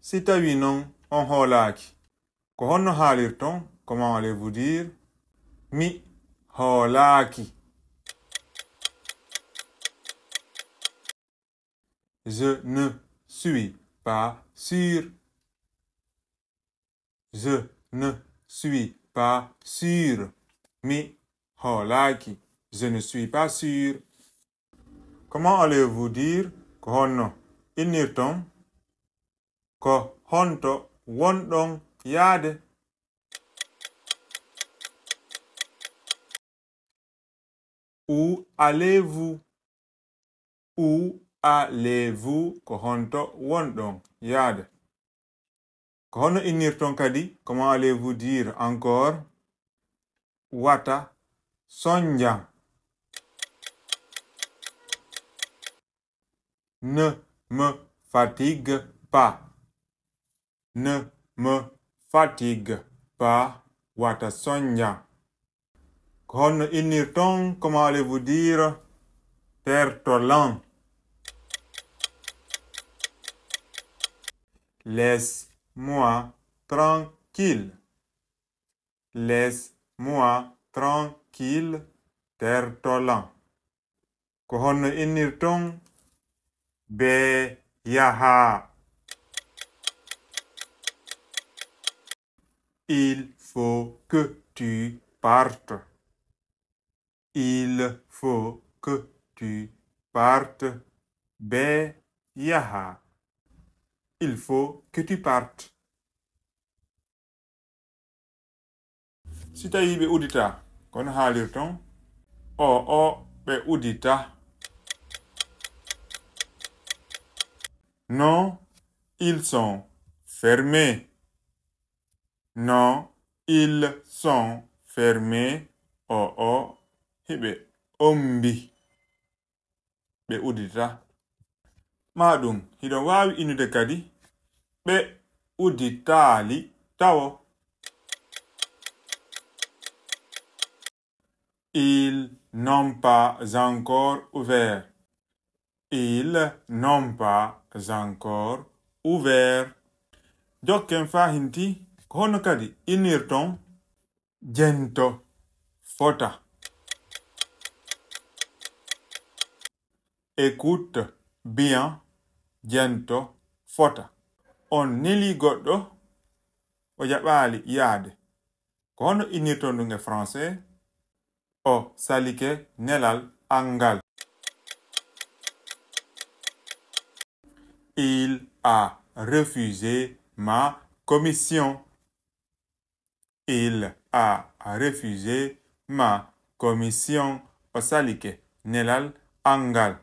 C'est-à-dire à tawi non on holaki. ko honno comment allez-vous dire mi holaki. Je ne suis pas sûr. Je ne suis pas sûr. Mi holaki. Je ne suis pas sûr. Comment allez-vous dire kohono inirton ko honto YAD Où allez-vous? Où allez-vous? Ko honto YAD yade. Ko hono innirton kadi, comment allez-vous dire encore? Wata sonja? Ne me fatigue pas. Ne me fatigue pas, Watasonya. Kon Inirtong, comment allez-vous dire? Tertolan. Laisse-moi tranquille. Laisse-moi tranquille, Tertolan. Kon Inirtong, be yaha. Il faut que tu partes. Il faut que tu partes. Be Il faut que tu partes. si Qu'on ɓe udita kono Oh oh, oh, udita non ils sont fermés non, ils sont fermés oh, o oh. hiɓe ombi Be udita. une hiɗon wawi inude kadi udita li tawo ils n'ont pas encore ouvert ils n'ont pas encore ouvert fa hinti. Kono kadi inirton gento »,« fota écoute bien gento »,« fota on nili godo o jaɓaali yade. ko inirton français o salike nelal angal il a refusé ma commission il a refusé ma commission Osalique, Nelal Angal.